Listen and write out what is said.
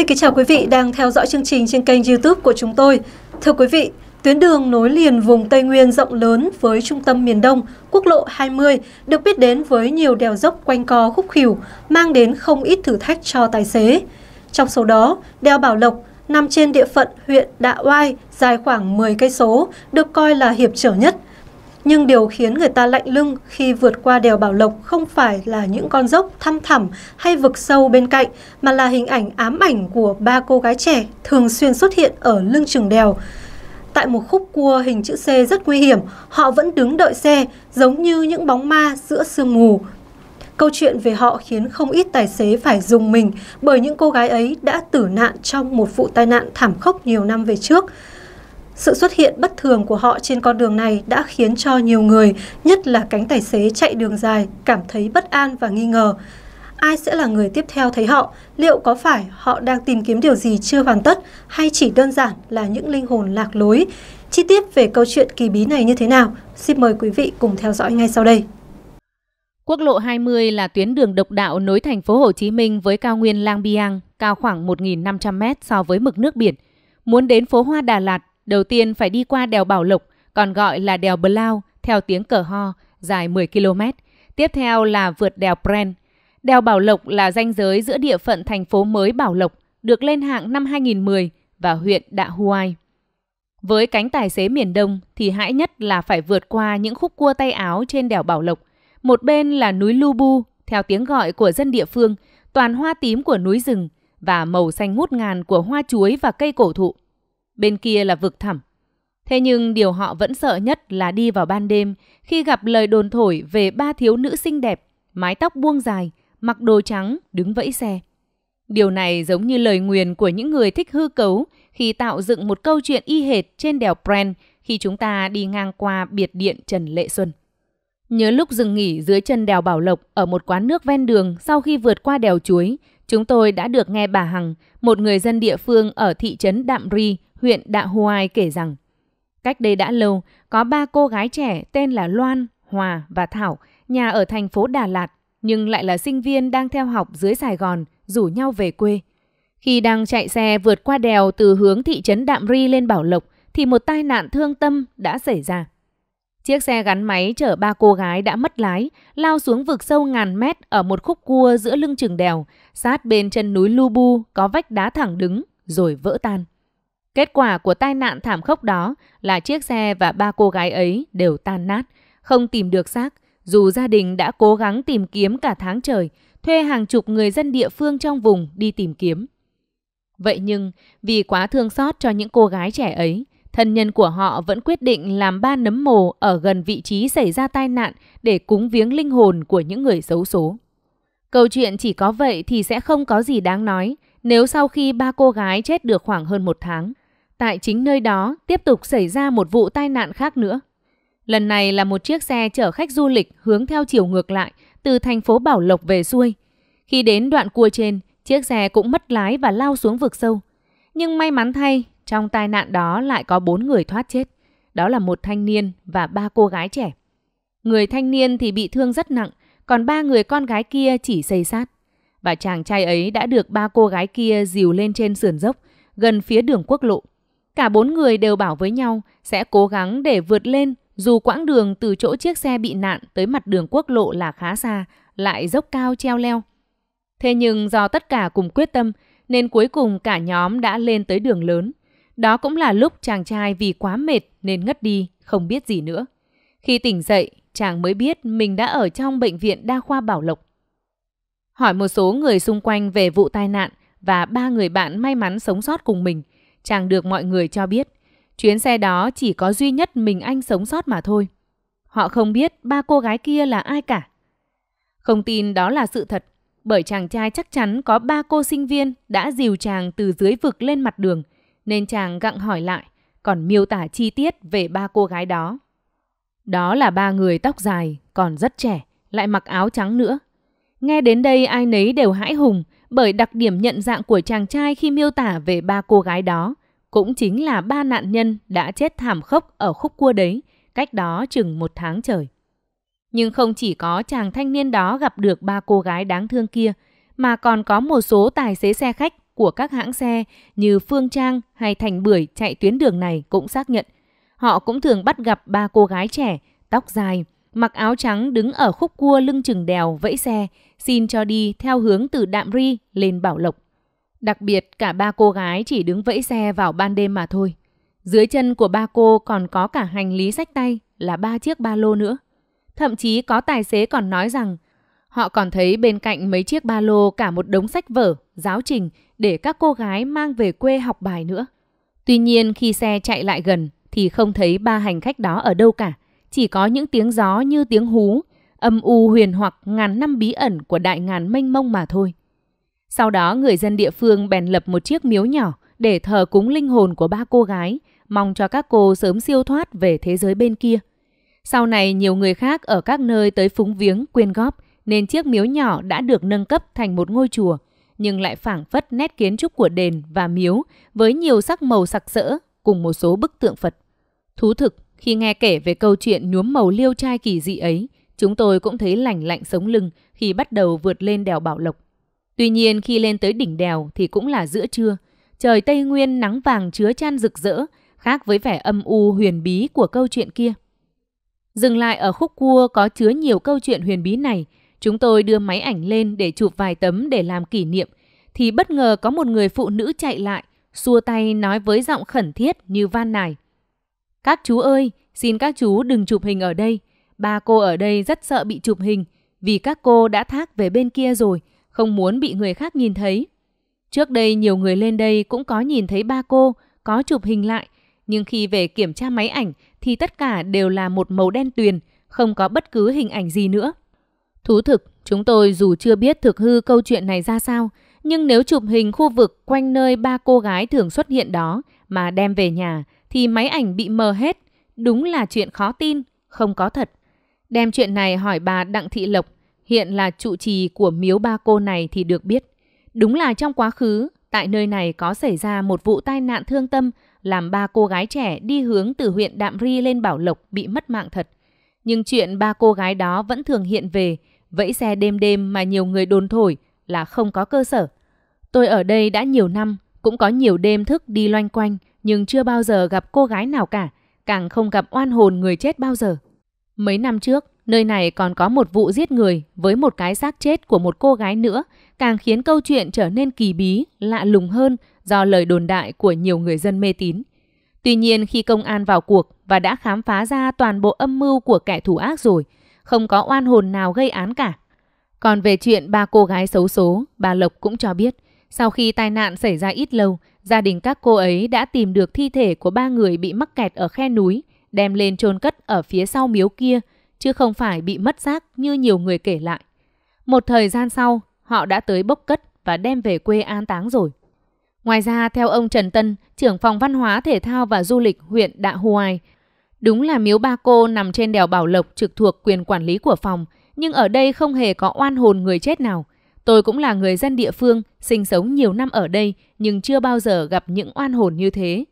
Xin kính chào quý vị đang theo dõi chương trình trên kênh YouTube của chúng tôi. Thưa quý vị, tuyến đường nối liền vùng Tây Nguyên rộng lớn với trung tâm miền Đông, quốc lộ 20 được biết đến với nhiều đèo dốc quanh co khúc khỉu, mang đến không ít thử thách cho tài xế. Trong số đó, đèo Bảo Lộc nằm trên địa phận huyện Đạ Oai, dài khoảng 10 cây số, được coi là hiệp trở nhất nhưng điều khiến người ta lạnh lưng khi vượt qua đèo Bảo Lộc không phải là những con dốc thăm thẳm hay vực sâu bên cạnh, mà là hình ảnh ám ảnh của ba cô gái trẻ thường xuyên xuất hiện ở lưng chừng đèo. Tại một khúc cua hình chữ C rất nguy hiểm, họ vẫn đứng đợi xe, giống như những bóng ma giữa sương mù. Câu chuyện về họ khiến không ít tài xế phải dùng mình bởi những cô gái ấy đã tử nạn trong một vụ tai nạn thảm khốc nhiều năm về trước. Sự xuất hiện bất thường của họ trên con đường này đã khiến cho nhiều người, nhất là cánh tài xế chạy đường dài, cảm thấy bất an và nghi ngờ. Ai sẽ là người tiếp theo thấy họ? Liệu có phải họ đang tìm kiếm điều gì chưa hoàn tất hay chỉ đơn giản là những linh hồn lạc lối? Chi tiết về câu chuyện kỳ bí này như thế nào? Xin mời quý vị cùng theo dõi ngay sau đây. Quốc lộ 20 là tuyến đường độc đạo nối thành phố Hồ Chí Minh với cao nguyên Lang Biang, cao khoảng 1.500 mét so với mực nước biển. Muốn đến phố Hoa Đà Lạt Đầu tiên phải đi qua đèo Bảo Lộc, còn gọi là đèo Blau, theo tiếng cờ ho, dài 10 km. Tiếp theo là vượt đèo Bren. Đèo Bảo Lộc là ranh giới giữa địa phận thành phố mới Bảo Lộc, được lên hạng năm 2010 và huyện Đạ Huai. Với cánh tài xế miền Đông thì hãi nhất là phải vượt qua những khúc cua tay áo trên đèo Bảo Lộc. Một bên là núi Lubu theo tiếng gọi của dân địa phương, toàn hoa tím của núi rừng và màu xanh ngút ngàn của hoa chuối và cây cổ thụ bên kia là vực thẳm. Thế nhưng điều họ vẫn sợ nhất là đi vào ban đêm khi gặp lời đồn thổi về ba thiếu nữ xinh đẹp, mái tóc buông dài, mặc đồ trắng, đứng vẫy xe. Điều này giống như lời nguyền của những người thích hư cấu khi tạo dựng một câu chuyện y hệt trên đèo Pren khi chúng ta đi ngang qua biệt điện Trần Lệ Xuân. Nhớ lúc dừng nghỉ dưới chân đèo Bảo Lộc ở một quán nước ven đường sau khi vượt qua đèo Chuối, chúng tôi đã được nghe bà Hằng, một người dân địa phương ở thị trấn Đạm Ri, huyện Đạ Huai kể rằng Cách đây đã lâu, có ba cô gái trẻ tên là Loan, Hòa và Thảo, nhà ở thành phố Đà Lạt, nhưng lại là sinh viên đang theo học dưới Sài Gòn, rủ nhau về quê. Khi đang chạy xe vượt qua đèo từ hướng thị trấn Đạm Ri lên Bảo Lộc, thì một tai nạn thương tâm đã xảy ra. Chiếc xe gắn máy chở ba cô gái đã mất lái, lao xuống vực sâu ngàn mét ở một khúc cua giữa lưng chừng đèo, sát bên chân núi Lu Bu có vách đá thẳng đứng, rồi vỡ tan. Kết quả của tai nạn thảm khốc đó là chiếc xe và ba cô gái ấy đều tan nát, không tìm được xác. Dù gia đình đã cố gắng tìm kiếm cả tháng trời, thuê hàng chục người dân địa phương trong vùng đi tìm kiếm. Vậy nhưng, vì quá thương xót cho những cô gái trẻ ấy, thân nhân của họ vẫn quyết định làm ba nấm mồ ở gần vị trí xảy ra tai nạn để cúng viếng linh hồn của những người xấu số. Câu chuyện chỉ có vậy thì sẽ không có gì đáng nói nếu sau khi ba cô gái chết được khoảng hơn một tháng, tại chính nơi đó tiếp tục xảy ra một vụ tai nạn khác nữa. Lần này là một chiếc xe chở khách du lịch hướng theo chiều ngược lại từ thành phố Bảo Lộc về xuôi. Khi đến đoạn cua trên, chiếc xe cũng mất lái và lao xuống vực sâu. Nhưng may mắn thay, trong tai nạn đó lại có bốn người thoát chết. Đó là một thanh niên và ba cô gái trẻ. Người thanh niên thì bị thương rất nặng, còn ba người con gái kia chỉ xây sát. Và chàng trai ấy đã được ba cô gái kia dìu lên trên sườn dốc, gần phía đường quốc lộ. Cả bốn người đều bảo với nhau sẽ cố gắng để vượt lên dù quãng đường từ chỗ chiếc xe bị nạn tới mặt đường quốc lộ là khá xa, lại dốc cao treo leo. Thế nhưng do tất cả cùng quyết tâm nên cuối cùng cả nhóm đã lên tới đường lớn. Đó cũng là lúc chàng trai vì quá mệt nên ngất đi, không biết gì nữa. Khi tỉnh dậy, chàng mới biết mình đã ở trong bệnh viện đa khoa Bảo Lộc. Hỏi một số người xung quanh về vụ tai nạn và ba người bạn may mắn sống sót cùng mình chàng được mọi người cho biết. Chuyến xe đó chỉ có duy nhất mình anh sống sót mà thôi. Họ không biết ba cô gái kia là ai cả. Không tin đó là sự thật, bởi chàng trai chắc chắn có ba cô sinh viên đã dìu chàng từ dưới vực lên mặt đường, nên chàng gặng hỏi lại, còn miêu tả chi tiết về ba cô gái đó. Đó là ba người tóc dài, còn rất trẻ, lại mặc áo trắng nữa. Nghe đến đây ai nấy đều hãi hùng, bởi đặc điểm nhận dạng của chàng trai khi miêu tả về ba cô gái đó cũng chính là ba nạn nhân đã chết thảm khốc ở khúc cua đấy, cách đó chừng một tháng trời. Nhưng không chỉ có chàng thanh niên đó gặp được ba cô gái đáng thương kia, mà còn có một số tài xế xe khách của các hãng xe như Phương Trang hay Thành Bưởi chạy tuyến đường này cũng xác nhận. Họ cũng thường bắt gặp ba cô gái trẻ, tóc dài, mặc áo trắng đứng ở khúc cua lưng chừng đèo vẫy xe, xin cho đi theo hướng từ Đạm Ri lên Bảo Lộc. Đặc biệt cả ba cô gái chỉ đứng vẫy xe vào ban đêm mà thôi. Dưới chân của ba cô còn có cả hành lý sách tay là ba chiếc ba lô nữa. Thậm chí có tài xế còn nói rằng họ còn thấy bên cạnh mấy chiếc ba lô cả một đống sách vở, giáo trình để các cô gái mang về quê học bài nữa. Tuy nhiên khi xe chạy lại gần thì không thấy ba hành khách đó ở đâu cả chỉ có những tiếng gió như tiếng hú, âm u huyền hoặc ngàn năm bí ẩn của đại ngàn mênh mông mà thôi. Sau đó người dân địa phương bèn lập một chiếc miếu nhỏ để thờ cúng linh hồn của ba cô gái, mong cho các cô sớm siêu thoát về thế giới bên kia. Sau này nhiều người khác ở các nơi tới phúng viếng quyên góp nên chiếc miếu nhỏ đã được nâng cấp thành một ngôi chùa nhưng lại phảng phất nét kiến trúc của đền và miếu với nhiều sắc màu sặc sỡ cùng một số bức tượng Phật. Thú thực, khi nghe kể về câu chuyện nhuốm màu liêu trai kỳ dị ấy, chúng tôi cũng thấy lạnh lạnh sống lưng khi bắt đầu vượt lên đèo Bảo Lộc. Tuy nhiên khi lên tới đỉnh đèo thì cũng là giữa trưa, trời Tây Nguyên nắng vàng chứa chan rực rỡ, khác với vẻ âm u huyền bí của câu chuyện kia. Dừng lại ở khúc cua có chứa nhiều câu chuyện huyền bí này, chúng tôi đưa máy ảnh lên để chụp vài tấm để làm kỷ niệm, thì bất ngờ có một người phụ nữ chạy lại, xua tay nói với giọng khẩn thiết như van nài. Các chú ơi, xin các chú đừng chụp hình ở đây. Ba cô ở đây rất sợ bị chụp hình vì các cô đã thác về bên kia rồi, không muốn bị người khác nhìn thấy. Trước đây nhiều người lên đây cũng có nhìn thấy ba cô, có chụp hình lại, nhưng khi về kiểm tra máy ảnh thì tất cả đều là một màu đen tuyền, không có bất cứ hình ảnh gì nữa. Thú thực, chúng tôi dù chưa biết thực hư câu chuyện này ra sao, nhưng nếu chụp hình khu vực quanh nơi ba cô gái thường xuất hiện đó mà đem về nhà thì máy ảnh bị mờ hết. Đúng là chuyện khó tin, không có thật. Đem chuyện này hỏi bà Đặng Thị Lộc, hiện là trụ trì của miếu ba cô này thì được biết. Đúng là trong quá khứ, tại nơi này có xảy ra một vụ tai nạn thương tâm làm ba cô gái trẻ đi hướng từ huyện Đạm Ri lên Bảo Lộc bị mất mạng thật. Nhưng chuyện ba cô gái đó vẫn thường hiện về, vẫy xe đêm đêm mà nhiều người đồn thổi là không có cơ sở. Tôi ở đây đã nhiều năm, cũng có nhiều đêm thức đi loanh quanh nhưng chưa bao giờ gặp cô gái nào cả, càng không gặp oan hồn người chết bao giờ. Mấy năm trước, nơi này còn có một vụ giết người với một cái xác chết của một cô gái nữa, càng khiến câu chuyện trở nên kỳ bí, lạ lùng hơn do lời đồn đại của nhiều người dân mê tín. Tuy nhiên khi công an vào cuộc và đã khám phá ra toàn bộ âm mưu của kẻ thủ ác rồi, không có oan hồn nào gây án cả. Còn về chuyện ba cô gái xấu số, bà Lộc cũng cho biết – sau khi tai nạn xảy ra ít lâu, gia đình các cô ấy đã tìm được thi thể của ba người bị mắc kẹt ở khe núi, đem lên chôn cất ở phía sau miếu kia, chứ không phải bị mất xác như nhiều người kể lại. Một thời gian sau, họ đã tới bốc cất và đem về quê an táng rồi. Ngoài ra, theo ông Trần Tân, trưởng phòng văn hóa thể thao và du lịch huyện Đạ Huai, đúng là miếu Ba Cô nằm trên đèo Bảo Lộc trực thuộc quyền quản lý của phòng, nhưng ở đây không hề có oan hồn người chết nào. Tôi cũng là người dân địa phương, sinh sống nhiều năm ở đây nhưng chưa bao giờ gặp những oan hồn như thế.